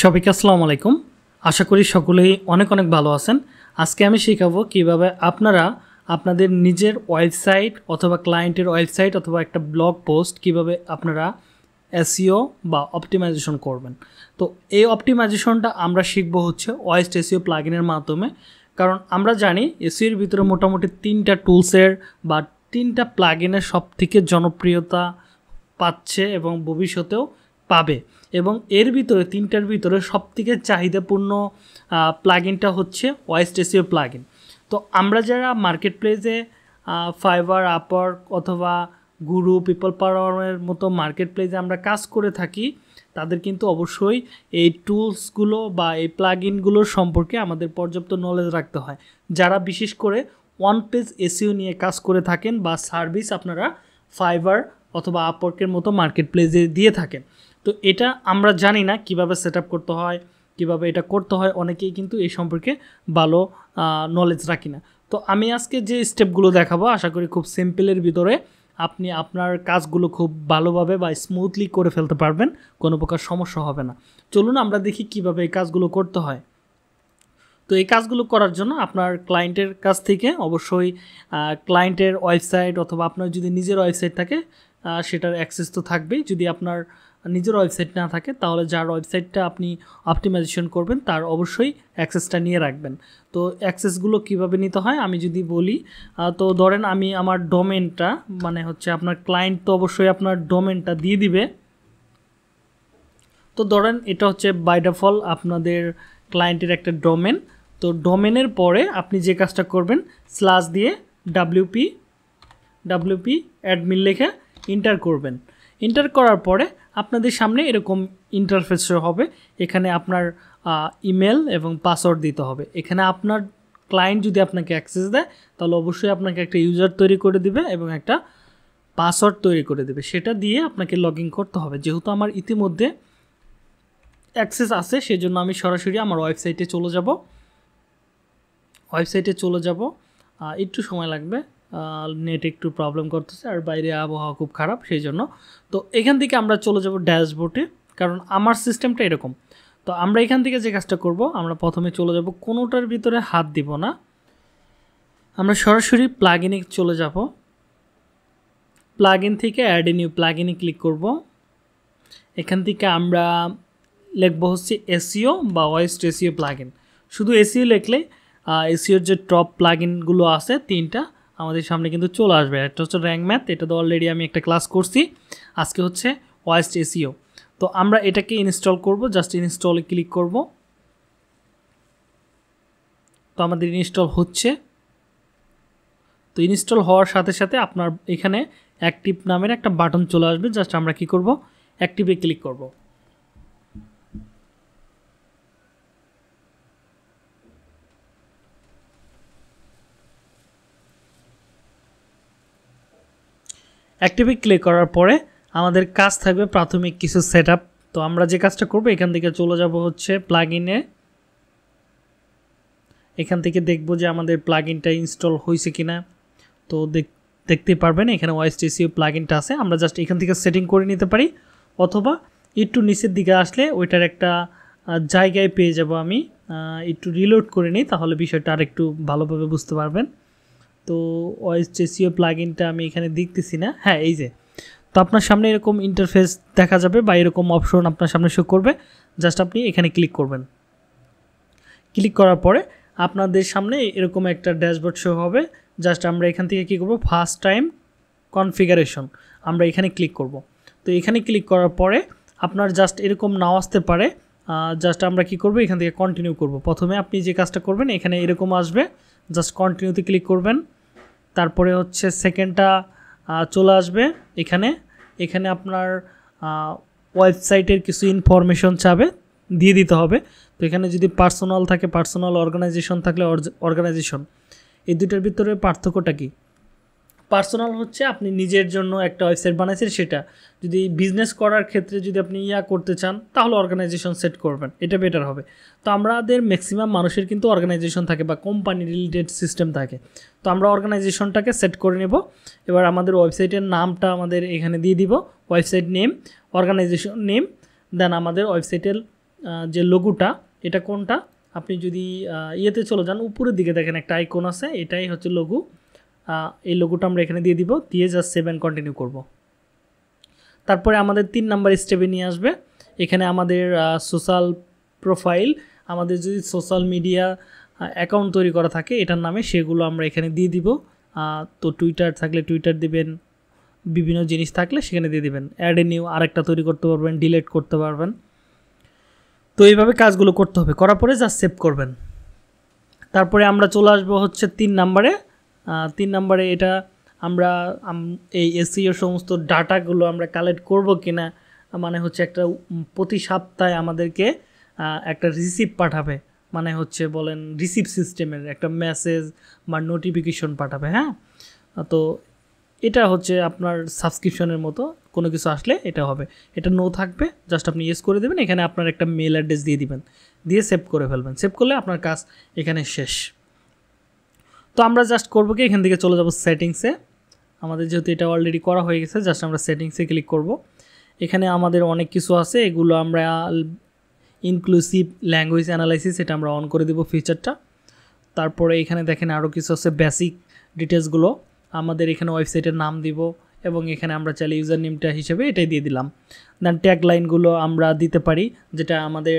সবাইকে আসসালামু আলাইকুম আশা করি সকলেই অনেক অনেক ভালো আছেন আজকে আমি শেখাবো কিভাবে আপনারা আপনাদের নিজের ওয়েবসাইট অথবা ক্লায়েন্টের ওয়েবসাইট অথবা একটা ব্লগ পোস্ট কিভাবে আপনারা এসিও বা অপটিমাইজেশন করবেন তো এই অপটিমাইজেশনটা আমরা শিখবো হচ্ছে ওয়েস্ট এসিও প্লাগিনের মাধ্যমে কারণ আমরা জানি এসিওর ভিতরে মোটামুটি তিনটা টুলসের বা তিনটা প্লাগিনের সব থেকে জনপ্রিয়তা পাচ্ছে এবং ভবিষ্যতেও পাবে এবং এর ভিতরে তিনটার ভিতরে সবথেকে চাহিদাপূর্ণ প্লাগিনটা হচ্ছে ওয়েস্ট এসিও প্লাগিন তো আমরা যারা মার্কেট প্লেসে ফাইবার আপার অথবা গুরু পিপল পাওয়ারের মতো মার্কেট প্লেসে আমরা কাজ করে থাকি তাদের কিন্তু অবশ্যই এই টুলসগুলো বা এই প্লাগ সম্পর্কে আমাদের পর্যাপ্ত নলেজ রাখতে হয় যারা বিশেষ করে ওয়ান পেজ এসিও নিয়ে কাজ করে থাকেন বা সার্ভিস আপনারা ফাইবার অথবা আপওয়ার্কের মতো মার্কেট প্লেসে দিয়ে থাকেন তো এটা আমরা জানি না কিভাবে সেট করতে হয় কিভাবে এটা করতে হয় অনেকেই কিন্তু এই সম্পর্কে ভালো নলেজ রাখি না তো আমি আজকে যে স্টেপগুলো দেখাবো আশা করি খুব সিম্পলের ভিতরে আপনি আপনার কাজগুলো খুব ভালোভাবে বা স্মুথলি করে ফেলতে পারবেন কোনো প্রকার সমস্যা হবে না চলুন আমরা দেখি কিভাবে এই কাজগুলো করতে হয় তো এই কাজগুলো করার জন্য আপনার ক্লায়েন্টের কাছ থেকে অবশ্যই ক্লায়েন্টের ওয়েবসাইট অথবা আপনার যদি নিজের ওয়েবসাইট থাকে সেটার অ্যাক্সেস তো থাকবেই যদি আপনার নিজের ওয়েবসাইট না থাকে তাহলে যার ওয়েবসাইটটা আপনি অপটিমাইজেশন করবেন তার অবশ্যই অ্যাক্সেসটা নিয়ে রাখবেন তো অ্যাক্সেসগুলো কিভাবে নিতে হয় আমি যদি বলি তো ধরেন আমি আমার ডোমেনটা মানে হচ্ছে আপনার ক্লায়েন্ট তো অবশ্যই আপনার ডোমেনটা দিয়ে দিবে তো ধরেন এটা হচ্ছে বাইডাফল আপনাদের ক্লায়েন্টের একটা ডোমেন তো ডোমেনের পরে আপনি যে কাজটা করবেন স্লাস দিয়ে ডাব্লিউপি ডাব্লিউপি অ্যাডমিন লেখে ইন্টার করবেন ইন্টার করার পরে আপনাদের সামনে এরকম ইন্টারফেস হবে এখানে আপনার ইমেল এবং পাসওয়ার্ড দিতে হবে এখানে আপনার ক্লায়েন্ট যদি আপনাকে অ্যাক্সেস দেয় তাহলে অবশ্যই আপনাকে একটা ইউজার তৈরি করে দিবে এবং একটা পাসওয়ার্ড তৈরি করে দেবে সেটা দিয়ে আপনাকে লগ করতে হবে যেহেতু আমার ইতিমধ্যে অ্যাক্সেস আছে জন্য আমি সরাসরি আমার ওয়েবসাইটে চলে যাব ওয়েবসাইটে চলে যাব একটু সময় লাগবে নেট একটু প্রবলেম করতেছে আর বাইরে আবহাওয়া খুব খারাপ সেই জন্য তো এখান থেকে আমরা চলে যাব ড্যাশবোর্ডে কারণ আমার সিস্টেমটা এরকম তো আমরা এখান থেকে যে কাজটা করব আমরা প্রথমে চলে যাব কোনোটার ভিতরে হাত দিব না আমরা সরাসরি প্লাগ ইনে চলে যাব প্লাগ ইন থেকে অ্যাড এ নিউ প্লাগ ইনে ক্লিক করব এখান থেকে আমরা লিখব হচ্ছে এসিও e বা ওয়েস্ট এসিও প্লাগ শুধু এসিও e লিখলে e এসিওর যে টপ প্লাগ আছে তিনটা আমাদের সামনে কিন্তু চলে আসবে একটা হচ্ছে র্যাঙ্ক ম্যাথ এটা তো অলরেডি আমি একটা ক্লাস করছি আজকে হচ্ছে ওয়েস্ট এসিও e তো আমরা এটাকে ইনস্টল করব জাস্ট ইনস্টলে ক্লিক করব তো আমাদের ইনস্টল হচ্ছে তো ইনস্টল হওয়ার সাথে সাথে আপনার এখানে অ্যাক্টিভ নামের একটা বাটন চলে আসবে জাস্ট আমরা কি করব অ্যাক্টিভে ক্লিক করব অ্যাক্টিভে ক্লিক করার পরে আমাদের কাজ থাকবে প্রাথমিক কিছু সেট তো আমরা যে কাজটা করবো এখান থেকে চলে যাব হচ্ছে প্লাগ ইনে এখান থেকে দেখব যে আমাদের প্লাগ ইনটা ইনস্টল হয়েছে কি না তো দেখতে পারবেন এখানে ওয়াইসটিসিও প্লাগ ইনটা আছে আমরা জাস্ট এখান থেকে সেটিং করে নিতে পারি অথবা একটু নিচের দিকে আসলে ওইটার একটা জায়গায় পেয়ে যাব আমি একটু রিলোড করে নিই তাহলে বিষয়টা আর একটু ভালোভাবে বুঝতে পারবেন তো ওয়েস চেসিও প্লাগিনটা আমি এখানে দেখতেছি না হ্যাঁ এই যে তো আপনার সামনে এরকম ইন্টারফেস দেখা যাবে বা এরকম অপশন আপনার সামনে শো করবে জাস্ট আপনি এখানে ক্লিক করবেন ক্লিক করার পরে আপনাদের সামনে এরকম একটা ড্যাশবোর্ড শো হবে জাস্ট আমরা এখান থেকে কী করবো ফার্স্ট টাইম কনফিগারেশন আমরা এখানে ক্লিক করব তো এখানে ক্লিক করার পরে আপনার জাস্ট এরকম নাও আসতে পারে জাস্ট আমরা কি করব এখান থেকে কন্টিনিউ করব প্রথমে আপনি যে কাজটা করবেন এখানে এরকম আসবে জাস্ট কন্টিনিউতে ক্লিক করবেন তারপরে হচ্ছে সেকেন্ডটা চলে আসবে এখানে এখানে আপনার ওয়েবসাইটের কিছু ইনফরমেশন চাবে দিয়ে দিতে হবে তো এখানে যদি পার্সোনাল থাকে পার্সোনাল অর্গানাইজেশন থাকলে অর্গানাইজেশন এই দুটার ভিতরে পার্থক্যটা কী পার্সোনাল হচ্ছে আপনি নিজের জন্য একটা ওয়েবসাইট বানাইছেন সেটা যদি বিজনেস করার ক্ষেত্রে যদি আপনি ইয়া করতে চান তাহলে অর্গানাইজেশন সেট করবেন এটা বেটার হবে তো আমাদের ম্যাক্সিমাম মানুষের কিন্তু অর্গানাইজেশন থাকে বা কোম্পানি রিলেটেড সিস্টেম থাকে তো আমরা অর্গানাইজেশনটাকে সেট করে নেব এবার আমাদের ওয়েবসাইটের নামটা আমাদের এখানে দিয়ে দিব ওয়েবসাইট নেম অর্গানাইজেশন নেম দেন আমাদের ওয়েবসাইটের যে লোগোটা এটা কোনটা আপনি যদি ইয়েতে চলে যান উপরের দিকে দেখেন একটা আইকন আছে এটাই হচ্ছে লঘু এই লোগোটা আমরা এখানে দিয়ে দিব দিয়ে জাস্ট সেভেন কন্টিনিউ করব। তারপরে আমাদের তিন নাম্বার স্টেপে নিয়ে আসবে এখানে আমাদের সোশ্যাল প্রোফাইল আমাদের যদি সোশ্যাল মিডিয়া অ্যাকাউন্ট তৈরি করা থাকে এটার নামে সেগুলো আমরা এখানে দিয়ে দিব তো টুইটার থাকলে টুইটার দিবেন বিভিন্ন জিনিস থাকলে সেখানে দিয়ে দেবেন অ্যাড এ নিউ আরেকটা তৈরি করতে পারবেন ডিলেট করতে পারবেন তো এইভাবে কাজগুলো করতে হবে করার পরে যা সেভ করবেন তারপরে আমরা চলে আসবো হচ্ছে তিন নাম্বারে তিন নম্বরে এটা আমরা এই এসিও সমস্ত ডাটাগুলো আমরা কালেক্ট করব কিনা মানে হচ্ছে একটা প্রতি সপ্তাহে আমাদেরকে একটা রিসিপ পাঠাবে মানে হচ্ছে বলেন রিসিপ সিস্টেমের একটা মেসেজ বা নোটিফিকেশন পাঠাবে হ্যাঁ তো এটা হচ্ছে আপনার সাবস্ক্রিপশনের মতো কোনো কিছু আসলে এটা হবে এটা নো থাকবে জাস্ট আপনি ইয়েস করে দেবেন এখানে আপনার একটা মেল অ্যাড্রেস দিয়ে দিবেন দিয়ে সেভ করে ফেলবেন সেভ করলে আপনার কাজ এখানে শেষ তো আমরা জাস্ট করবো কি এখান থেকে চলে যাব সেটিংসে আমাদের যেহেতু এটা অলরেডি করা হয়ে গেছে জাস্ট আমরা সেটিংসে ক্লিক করব এখানে আমাদের অনেক কিছু আছে এগুলো আমরা ইনক্লুসিভ ল্যাঙ্গুয়েজ অ্যানালাইসিস এটা আমরা অন করে দেব ফিচারটা তারপরে এখানে দেখেন আরও কিছু আছে বেসিক ডিটেলসগুলো আমাদের এখানে ওয়েবসাইটের নাম দিব এবং এখানে আমরা চাইলে ইউজার নেমটা হিসেবে এটাই দিয়ে দিলাম দেন ট্যাগ লাইনগুলো আমরা দিতে পারি যেটা আমাদের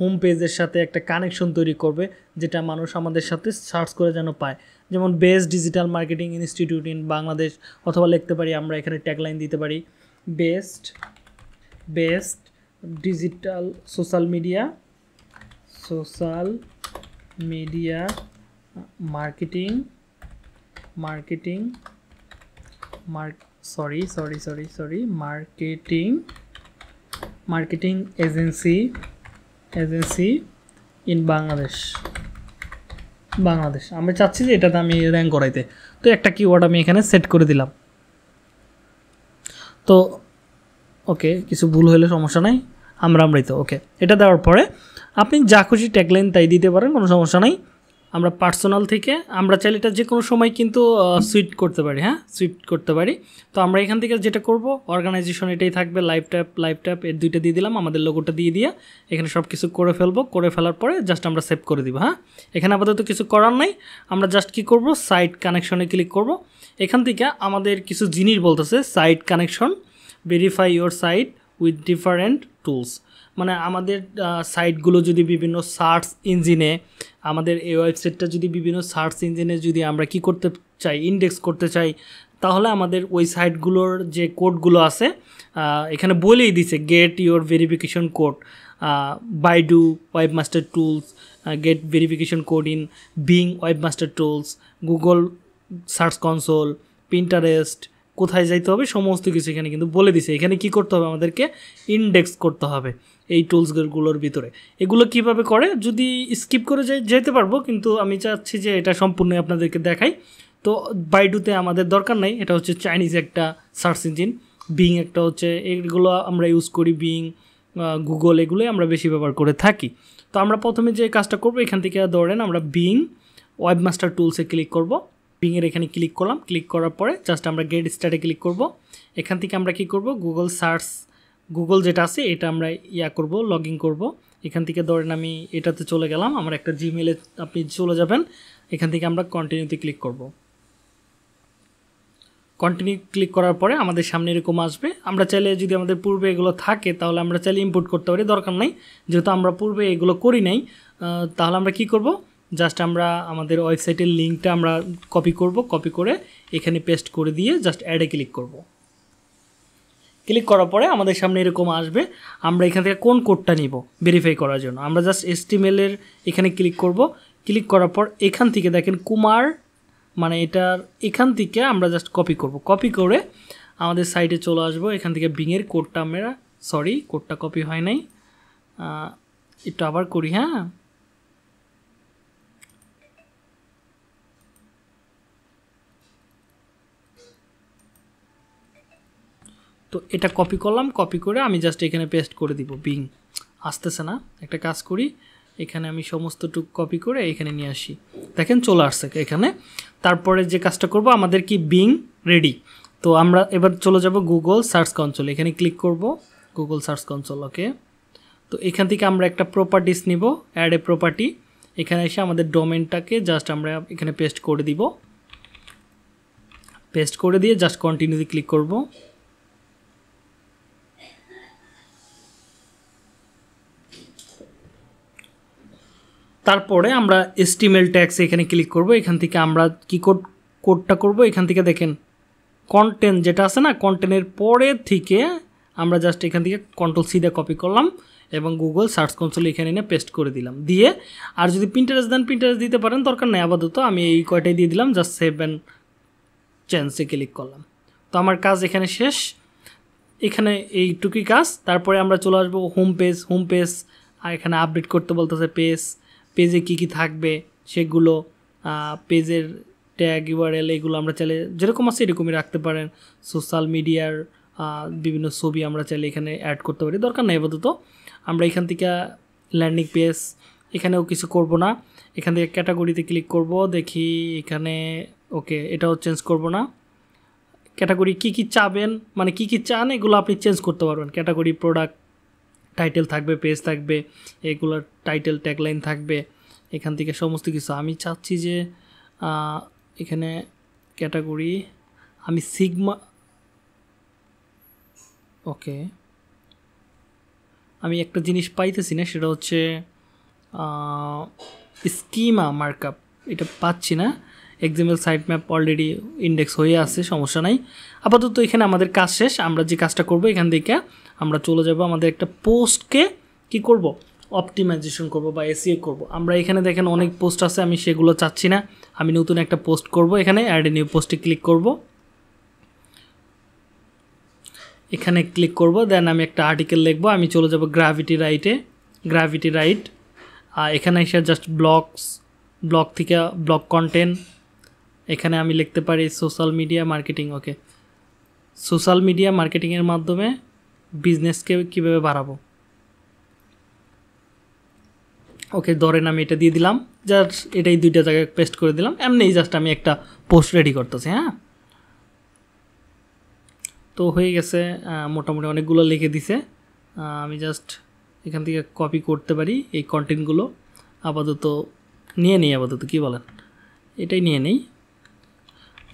হোম পেজের সাথে একটা কানেকশন তৈরি করবে যেটা মানুষ আমাদের সাথে সার্চ করে যেন পায় যেমন best digital marketing institute in Bangladesh অথবা লিখতে পারি আমরা এখানে ট্যাগলাইন দিতে পারি best best digital social media social media marketing marketing sorry sorry sorry sorry marketing marketing agency agency in Bangladesh Bangladesh আমি চাচ্ছি যে এটাতে আমি র্যাঙ্ক করাইতে তো একটা কিওয়ার্ড আমি এখানে সেট করে দিলাম তো ওকে কিছু ভুল হলে সমস্যা নাই আমরা আমরাই তো ওকে এটা দেওয়ার পরে আপনি যা খুশি ট্যাগলাইন তাই দিতে পারেন কোনো সমস্যা নাই আমরা পার্সোনাল থেকে আমরা চাইলে এটা যে কোনো সময় কিন্তু সুইট করতে পারি হ্যাঁ সুইট করতে পারি তো আমরা এখান থেকে যেটা করব অর্গানাইজেশন এটাই থাকবে লাইভ ট্যাপ লাইভ ট্যাপ এর দুইটা দিয়ে দিলাম আমাদের লোগোটা দিয়ে দিয়ে এখানে সব কিছু করে ফেলবো করে ফেলার পরে জাস্ট আমরা সেভ করে দিব হ্যাঁ এখানে আপাতত কিছু করার নাই আমরা জাস্ট কি করব সাইট কানেকশনে ক্লিক করব এখান থেকে আমাদের কিছু জিনিস বলতেছে site connection verify your site with different tools মানে আমাদের সাইটগুলো যদি বিভিন্ন সার্চ ইঞ্জিনে আমাদের এই ওয়েবসাইটটা যদি বিভিন্ন সার্চ ইঞ্জিনে যদি আমরা কি করতে চাই ইন্ডেক্স করতে চাই তাহলে আমাদের ওই সাইটগুলোর যে কোডগুলো আছে এখানে বলেই দিছে get your verification code Baidu webmaster tools get verification code in Bing webmaster tools Google search console Pinterest কোথায় যাইতে হবে সমস্ত কিছু এখানে কিন্তু বলে দিছে এখানে কি করতে হবে আমাদেরকে ইন্ডেক্স করতে হবে এই টুলসগুলোর ভিতরে এগুলো কিভাবে করে যদি স্কিপ করে যেতে পারবো কিন্তু আমি চাচ্ছি যে এটা সম্পূর্ণ আপনাদেরকে দেখাই তো বাইডুতে আমাদের দরকার নাই এটা হচ্ছে চাইনিজ একটা সার্চ ইঞ্জিন বিং একটা হচ্ছে এগুলো আমরা ইউজ করি বিং গুগল এগুলোই আমরা বেশি ব্যবহার করে থাকি তো আমরা প্রথমে যে কাজটা করব এখান থেকে ধরেন আমরা বিং ওয়েবমাস্টার টুলসে ক্লিক করব বিংয়ের এখানে ক্লিক করলাম ক্লিক করার পরে জাস্ট আমরা গেট স্টার্টে ক্লিক করব এখান থেকে আমরা কি করব গুগল সার্চ গুগল যেটা আছে এটা আমরা ইয়া করব লগ ইন করবো এখান থেকে ধরেন আমি এটাতে চলে গেলাম আমার একটা জিমেলে আপনি চলে যাবেন এখান থেকে আমরা কন্টিনিউতে ক্লিক করব কন্টিনিউ ক্লিক করার পরে আমাদের সামনে এরকম আসবে আমরা চাইলে যদি আমাদের পূর্বে এগুলো থাকে তাহলে আমরা চাইলে ইম্পোর্ট করতে পারি দরকার নাই যেহেতু আমরা পূর্বে এগুলো করি নাই তাহলে আমরা কি করব জাস্ট আমরা আমাদের ওয়েবসাইটের লিঙ্কটা আমরা কপি করব কপি করে এখানে পেস্ট করে দিয়ে জাস্ট অ্যাডে ক্লিক করবো ক্লিক করার পরে আমাদের সামনে এরকম আসবে আমরা এখান থেকে কোন কোডটা নিব ভেরিফাই করার জন্য আমরা জাস্ট এসটিমেলের এখানে ক্লিক করব ক্লিক করার পর এখান থেকে দেখেন কুমার মানে এটার এখান থেকে আমরা জাস্ট কপি করব কপি করে আমাদের সাইটে চলে আসবো এখান থেকে বিংয়ের কোডটা আমরা সরি কোডটা কপি হয় নাই একটু আবার করি হ্যাঁ তো এটা কপি করলাম কপি করে আমি জাস্ট এখানে পেস্ট করে দিব বিং আসতেছে না একটা কাজ করি এখানে আমি সমস্তটুক কপি করে এখানে নিয়ে আসি দেখেন চলে আসছে এখানে তারপরে যে কাজটা করব আমাদের কি বিং রেডি তো আমরা এবার চলে যাব গুগল সার্চ কনসোল এখানে ক্লিক করব গুগল সার্চ কনসোল ওকে তো এখান থেকে আমরা একটা প্রপার্টিস নিব অ্যাড এ প্রপার্টি এখানে এসে আমাদের ডোমেনটাকে জাস্ট আমরা এখানে পেস্ট করে দিব পেস্ট করে দিয়ে জাস্ট কন্টিনিউতে ক্লিক করব তারপরে আমরা এসটিমেল ট্যাক্স এখানে ক্লিক করব এখান থেকে আমরা কী কোড কোডটা করব এখান থেকে দেখেন কন্টেন্ট যেটা আছে না কন্টেন্টের পরে থেকে আমরা জাস্ট এখান থেকে কন্ট্রোল সিদে কপি করলাম এবং গুগল সার্চ কনসোল এখানে এনে পেস্ট করে দিলাম দিয়ে আর যদি প্রিন্টারেস দেন প্রিন্টারেস দিতে পারেন দরকার নেই আপাতত আমি এই কয়টাই দিয়ে দিলাম জাস্ট সেভ অ্যান্ড চেঞ্জে ক্লিক করলাম তো আমার কাজ এখানে শেষ এখানে এইটুকুই কাজ তারপরে আমরা চলে আসবো হোম পেজ হোম পেজ আর এখানে আপডেট করতে বলতেছে পেজ পেজে কি কি থাকবে সেগুলো পেজের ট্যাগ ইউআরএল এগুলো আমরা চাইলে যেরকম আছে এরকমই রাখতে পারেন সোশ্যাল মিডিয়ার বিভিন্ন ছবি আমরা চাইলে এখানে অ্যাড করতে পারি দরকার নেই আপাতত আমরা এখান থেকে ল্যান্ডিং পেজ এখানেও কিছু করব না এখান থেকে ক্যাটাগরিতে ক্লিক করব দেখি এখানে ওকে এটাও চেঞ্জ করব না ক্যাটাগরি কি কি চাবেন মানে কি কি চান এগুলো আপনি চেঞ্জ করতে পারবেন ক্যাটাগরি প্রোডাক্ট টাইটেল থাকবে পেজ থাকবে এগুলোর টাইটেল ট্যাগলাইন থাকবে এখান থেকে সমস্ত কিছু আমি চাচ্ছি যে এখানে ক্যাটাগরি আমি সিগমা ওকে আমি একটা জিনিস পাইতেছি না সেটা হচ্ছে স্কিমা মার্কআপ এটা পাচ্ছি না XML sitemap already index হয়ে আছে সমস্যা নাই আপাতত এখানে আমাদের কাজ শেষ আমরা যে কাজটা করব এখান থেকে আমরা চলে যাব আমাদের একটা পোস্টকে কি করব অপটিমাইজেশন করব বা এ e করব আমরা এখানে দেখেন অনেক পোস্ট আছে আমি সেগুলো চাচ্ছি না আমি নতুন একটা পোস্ট করব এখানে অ্যাড নিউ পোস্টে ক্লিক করব এখানে ক্লিক করব দেন আমি একটা আর্টিকেল লিখব আমি চলে যাব গ্র্যাভিটি রাইটে গ্র্যাভিটি রাইট এখানে এসে জাস্ট ব্লকস ব্লক থেকে ব্লক কন্টেন্ট এখানে আমি লিখতে পারি social media marketing okay social media মার্কেটিংয়ের মাধ্যমে বিজনেসকে কীভাবে বাড়াবো ওকে ধরেন আমি এটা দিয়ে দিলাম জাস্ট এটাই দুইটা জায়গায় পেস্ট করে দিলাম এমনিই জাস্ট আমি একটা পোস্ট রেডি করতেছি হ্যাঁ তো হয়ে গেছে মোটামুটি অনেকগুলো লিখে দিছে আমি জাস্ট এখান থেকে কপি করতে পারি এই কন্টেন্টগুলো আপাতত নিয়ে নিই আপাতত কি বলেন এটাই নিয়ে নিই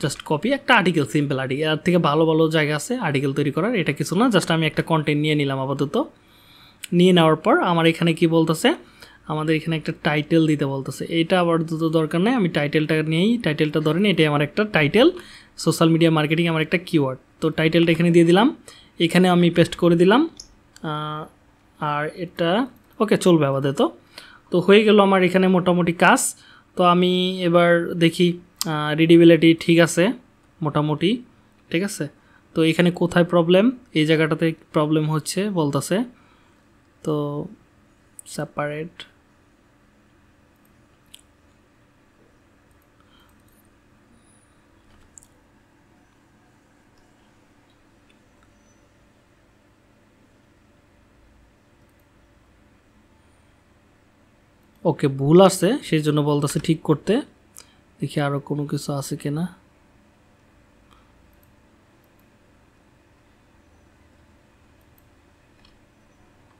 জাস্ট কপি একটা আর্টিকেল সিম্পল আর্টিকেল এর থেকে ভালো ভালো জায়গা আছে আর্টিকেল তৈরি করার এটা কিছু না জাস্ট আমি একটা কন্টেন্ট নিয়ে নিলাম আপাতত নিয়ে নেওয়ার পর আমার এখানে কি বলতেছে আমাদের এখানে একটা টাইটেল দিতে বলতেছে এটা আবার দুটো দরকার নেই আমি টাইটেলটা নিয়েই টাইটেলটা ধরেন এটাই আমার একটা টাইটেল সোশ্যাল মিডিয়া মার্কেটিং আমার একটা কিওয়ার্ড তো টাইটেলটা এখানে দিয়ে দিলাম এখানে আমি পেস্ট করে দিলাম আর এটা ওকে চলবে আমাদের তো তো হয়ে গেল আমার এখানে মোটামুটি কাজ তো আমি এবার দেখি রিডিবিলিটি ঠিক আছে মোটামুটি ঠিক আছে তো এখানে কোথায় প্রবলেম এই জায়গাটাতে প্রবলেম হচ্ছে বলতেছে তো সেপারেট ওকে ভুল আছে সেই জন্য বলতেছে ঠিক করতে দেখি আরও কোনো কিছু আছে কি না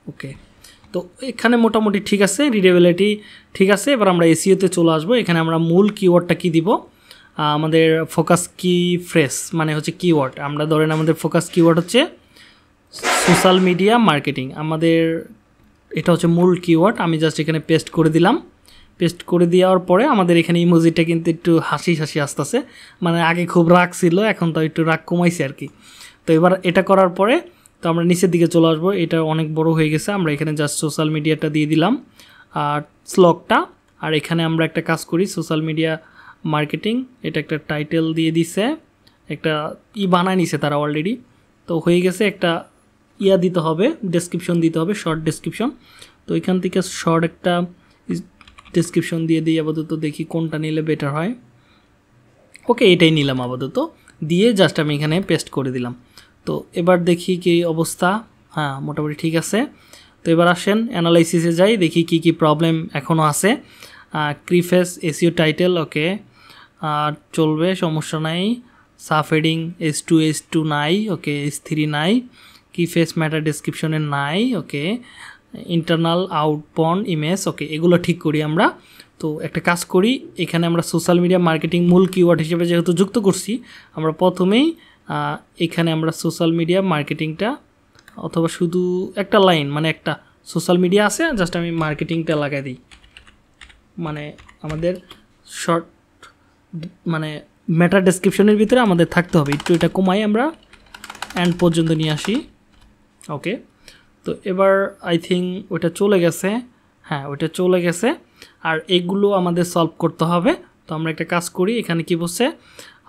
ওকে তো এখানে মোটামুটি ঠিক আছে রিডেবিলিটি ঠিক আছে এবার আমরা এসিওতে চলে আসবো এখানে আমরা মূল কিওয়ার্ডটা কি দিব আমাদের ফোকাস কি ফ্রেস মানে হচ্ছে কিওয়ার্ড আমরা ধরেন আমাদের ফোকাস কিওয়ার্ড হচ্ছে সোশ্যাল মিডিয়া মার্কেটিং আমাদের এটা হচ্ছে মূল কিওয়ার্ড আমি জাস্ট এখানে পেস্ট করে দিলাম পেস্ট করে দেওয়ার পরে আমাদের এখানে ইমোজিটা কিন্তু একটু হাসি হাসি আসতেছে মানে আগে খুব রাগ ছিল এখন তো একটু রাগ কমাইছে আর কি তো এবার এটা করার পরে তো আমরা নিচের দিকে চলে আসবো এটা অনেক বড় হয়ে গেছে আমরা এখানে জাস্ট সোশ্যাল মিডিয়াটা দিয়ে দিলাম আর স্লকটা আর এখানে আমরা একটা কাজ করি সোশ্যাল মিডিয়া মার্কেটিং এটা একটা টাইটেল দিয়ে দিছে একটা ই বানায় নিছে তারা অলরেডি তো হয়ে গেছে একটা ইয়া দিতে হবে ডেসক্রিপশন দিতে হবে শর্ট ডেসক্রিপশন তো এখান থেকে শর্ট একটা ডিসক্রিপশন দিয়ে দিই আপাতত দেখি কোনটা নিলে বেটার হয় ওকে এটাই নিলাম আপাতত দিয়ে জাস্ট আমি এখানে পেস্ট করে দিলাম তো এবার দেখি কি অবস্থা হ্যাঁ মোটামুটি ঠিক আছে তো এবার আসেন অ্যানালাইসিসে যাই দেখি কি কি প্রবলেম এখনও আছে ক্রিফেস এসিও টাইটেল ওকে আর চলবে সমস্যা নাই subheading S two S two নাই ওকে এস থ্রি নাই কি ফেস ম্যাটার ডিসক্রিপশনে নাই okay internal out image okay এগুলো ঠিক করি আমরা তো একটা কাজ করি এখানে আমরা সোশ্যাল মিডিয়া মার্কেটিং মূল কিওয়ার্ড হিসেবে যেহেতু যুক্ত করছি আমরা প্রথমেই এখানে আমরা সোশ্যাল মিডিয়া মার্কেটিংটা অথবা শুধু একটা লাইন মানে একটা সোশ্যাল মিডিয়া আছে জাস্ট আমি মার্কেটিংটা লাগাই দিই মানে আমাদের শর্ট মানে ম্যাটার ডেসক্রিপশনের ভিতরে আমাদের থাকতে হবে একটু এটা কমাই আমরা অ্যান্ড পর্যন্ত নিয়ে আসি ওকে তো এবার আই থিঙ্ক ওটা চলে গেছে হ্যাঁ ওটা চলে গেছে আর এগুলো আমাদের সলভ করতে হবে তো আমরা একটা কাজ করি এখানে কি বলছে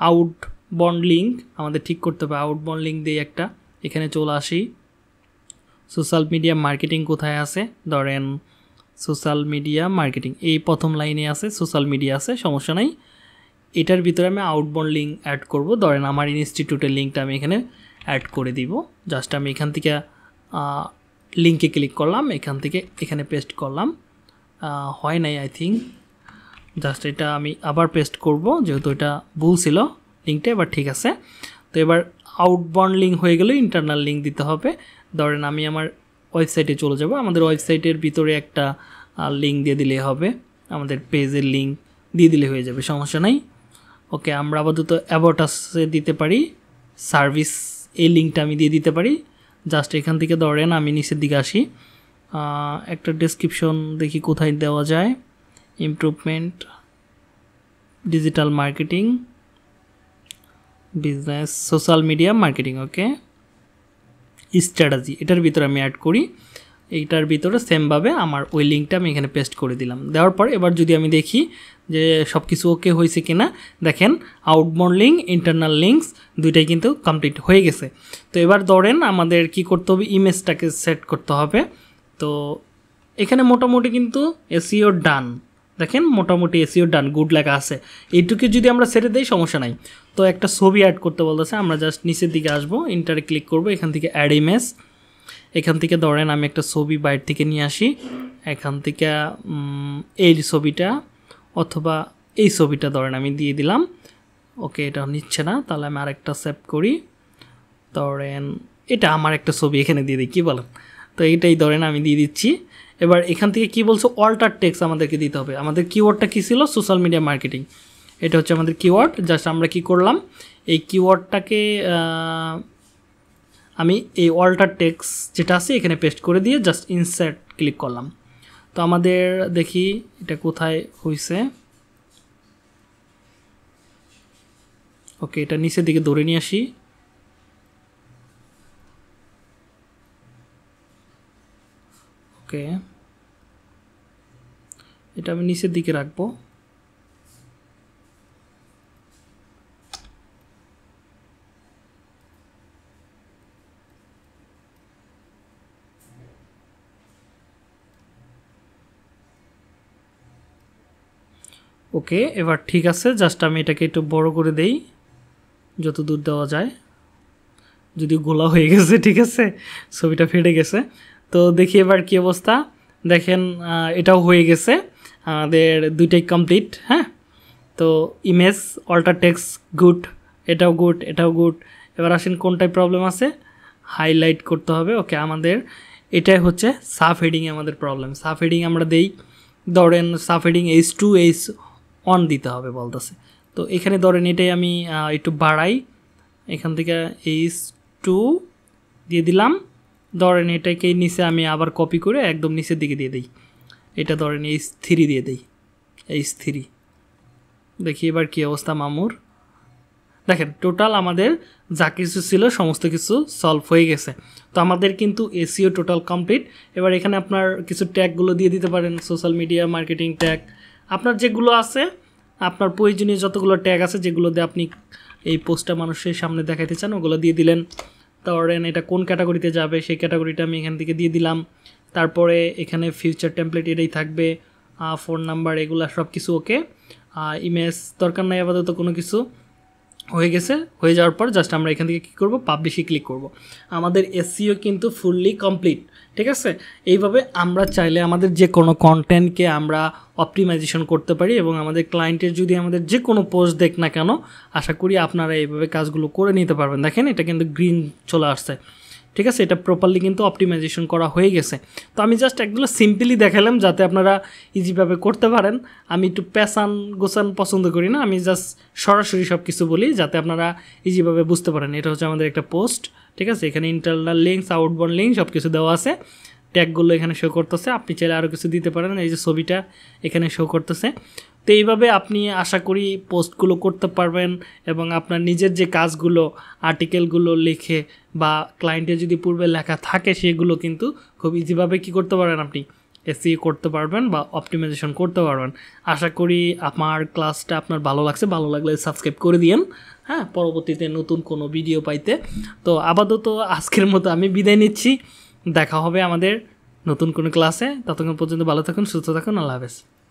আউট বন্ড লিঙ্ক আমাদের ঠিক করতে হবে আউট বন্ড লিঙ্ক দিয়ে একটা এখানে চলে আসি সোশ্যাল মিডিয়া মার্কেটিং কোথায় আছে ধরেন সোশ্যাল মিডিয়া মার্কেটিং এই প্রথম লাইনে আছে সোশ্যাল মিডিয়া আছে সমস্যা নাই এটার ভিতরে আমি আউটবর্ন লিঙ্ক অ্যাড করব ধরেন আমার ইনস্টিটিউটের লিঙ্কটা আমি এখানে অ্যাড করে দিব জাস্ট আমি এখান থেকে লিঙ্কে ক্লিক করলাম এখান থেকে এখানে পেস্ট করলাম হয় নাই আই থিঙ্ক জাস্ট এটা আমি আবার পেস্ট করব যেহেতু এটা ভুল ছিল লিঙ্কটা এবার ঠিক আছে তো এবার আউটবর্ন লিঙ্ক হয়ে গেলে ইন্টারনাল লিঙ্ক দিতে হবে ধরেন আমি আমার ওয়েবসাইটে চলে যাব আমাদের ওয়েবসাইটের ভিতরে একটা লিঙ্ক দিয়ে দিলে হবে আমাদের পেজের লিঙ্ক দিয়ে দিলে হয়ে যাবে সমস্যা নাই ওকে আমরা আপাতত অ্যাভোটাসে দিতে পারি সার্ভিস এই লিঙ্কটা আমি দিয়ে দিতে পারি জাস্ট এখান থেকে ধরেন আমি নিচের দিকে আসি একটা ডেসক্রিপশন দেখি কোথায় দেওয়া যায় improvement digital marketing business social media marketing okay strategy এটার ভিতরে আমি অ্যাড করি এইটার ভিতরে সেমভাবে আমার ওই লিঙ্কটা আমি এখানে পেস্ট করে দিলাম দেওয়ার পর এবার যদি আমি দেখি যে সব কিছু ওকে হয়েছে কিনা দেখেন আউটবোর্ড লিঙ্ক ইন্টারনাল লিঙ্কস দুইটাই কিন্তু কমপ্লিট হয়ে গেছে তো এবার ধরেন আমাদের কি করতে হবে ইমেজটাকে সেট করতে হবে তো এখানে মোটামুটি কিন্তু এসিও ডান e দেখেন মোটামুটি এসিও ডান গুড লেখা আছে এইটুকু যদি আমরা ছেড়ে দিই সমস্যা নাই তো একটা ছবি অ্যাড করতে বলতেছে আমরা জাস্ট নিচের দিকে আসবো ইন্টারে ক্লিক করব এখান থেকে অ্যাড ইমেজ এখান থেকে ধরেন আমি একটা ছবি বাইর থেকে নিয়ে আসি এখান থেকে এই ছবিটা অথবা এই ছবিটা ধরেন আমি দিয়ে দিলাম ওকে এটা নিচ্ছে না তাহলে আমি আরেকটা সেভ করি ধরেন এটা আমার একটা ছবি এখানে দিয়ে দিই কী বলেন তো এইটাই ধরেন আমি দিয়ে দিচ্ছি এবার এখান থেকে কি বলছো অল্টার টেক্স আমাদেরকে দিতে হবে আমাদের কিওয়ার্ডটা কী ছিল সোশ্যাল মিডিয়া মার্কেটিং এটা হচ্ছে আমাদের কিওয়ার্ড জাস্ট আমরা কি করলাম এই কিওয়ার্ডটাকে আমি এই অল্টার টেক্স যেটা আছে এখানে পেস্ট করে দিয়ে জাস্ট ইনসার্ট ক্লিক করলাম তো আমাদের দেখি এটা কোথায় হয়েছে ওকে এটা নিচের দিকে ধরে নিয়ে আসি ওকে এটা আমি নিচের দিকে রাখবো ওকে এবার ঠিক আছে জাস্ট আমি এটাকে একটু বড় করে দেই যত দূর দেওয়া যায় যদি গোলা হয়ে গেছে ঠিক আছে ছবিটা ফেটে গেছে তো দেখি এবার কী অবস্থা দেখেন এটাও হয়ে গেছে আমাদের দুইটাই কমপ্লিট হ্যাঁ তো ইমেজ অল্টার গুড এটাও গুড এটাও গুড এবার আসেন কোনটায় প্রবলেম আছে হাইলাইট করতে হবে ওকে আমাদের এটাই হচ্ছে সাফ হেডিংয়ে আমাদের প্রবলেম সাফ হেডিং আমরা দেই ধরেন sub heading H two H one দিতে হবে বলতেছে তো এখানে ধরেন এটাই আমি একটু বাড়াই এখান থেকে এইচ টু দিয়ে দিলাম ধরেন এটাকে নিচে আমি আবার কপি করে একদম নিচের দিকে দিয়ে দিই এটা ধরেন এইচ থ্রি দিয়ে দিই এইচ থ্রি দেখি এবার কী অবস্থা মামুর দেখেন টোটাল আমাদের যা কিছু ছিল সমস্ত কিছু সলভ হয়ে গেছে তো আমাদের কিন্তু এসিও টোটাল কমপ্লিট এবার এখানে আপনার কিছু ট্যাগগুলো দিয়ে দিতে পারেন সোশ্যাল মিডিয়া মার্কেটিং ট্যাগ আপনার যেগুলো আছে আপনার প্রয়োজনীয় যতগুলো ট্যাগ আছে যেগুলো দিয়ে আপনি এই পোস্টটা মানুষের সামনে দেখাইতে চান ওগুলো দিয়ে দিলেন ধরেন এটা কোন ক্যাটাগরিতে যাবে সেই ক্যাটাগরিটা আমি এখান থেকে দিয়ে দিলাম তারপরে এখানে ফিউচার টেমপ্লেট এটাই থাকবে ফোন নাম্বার এগুলো সব কিছু ওকে ইমেজ দরকার নাই আপাতত কোনো কিছু হয়ে গেছে হয়ে যাওয়ার পর জাস্ট আমরা এখান থেকে কী করবো পাবলিশে ক্লিক করব। আমাদের এসিও কিন্তু ফুললি কমপ্লিট ঠিক আছে এইভাবে আমরা চাইলে আমাদের যে কোনো কন্টেন্টকে আমরা অপটিমাইজেশন করতে পারি এবং আমাদের ক্লায়েন্টের যদি আমাদের যে কোনো পোস্ট দেখ না কেন আশা করি আপনারা এইভাবে কাজগুলো করে নিতে পারবেন দেখেন এটা কিন্তু গ্রিন চলে আসছে ঠিক আছে এটা প্রপারলি কিন্তু অপটিমাইজেশন করা হয়ে গেছে তো আমি জাস্ট একগুলো সিম্পলি দেখালাম যাতে আপনারা ইজিভাবে করতে পারেন আমি একটু প্যাসান গোসান পছন্দ করি না আমি জাস্ট সরাসরি সব কিছু বলি যাতে আপনারা ইজিভাবে বুঝতে পারেন এটা হচ্ছে আমাদের একটা পোস্ট ঠিক আছে এখানে ইন্টারনাল লিঙ্কস আউটবোর্ড লিঙ্ক সব কিছু দেওয়া আছে ট্যাগগুলো এখানে শো করতেছে আপনি চাইলে আরও কিছু দিতে পারেন এই যে ছবিটা এখানে শো করতেছে তো এইভাবে আপনি আশা করি পোস্টগুলো করতে পারবেন এবং আপনার নিজের যে কাজগুলো আর্টিকেলগুলো লিখে বা ক্লায়েন্টে যদি পূর্বে লেখা থাকে সেগুলো কিন্তু খুব ইজিভাবে কি করতে পারেন আপনি এসি করতে পারবেন বা অপটিমাইজেশন করতে পারবেন আশা করি আমার ক্লাসটা আপনার ভালো লাগছে ভালো লাগলে সাবস্ক্রাইব করে দিয়েন হ্যাঁ পরবর্তীতে নতুন কোনো ভিডিও পাইতে তো আপাতত আজকের মতো আমি বিদায় নিচ্ছি দেখা হবে আমাদের নতুন কোনো ক্লাসে ততক্ষণ পর্যন্ত ভালো থাকুন সুস্থ থাকুন আল্লাহ হাফেজ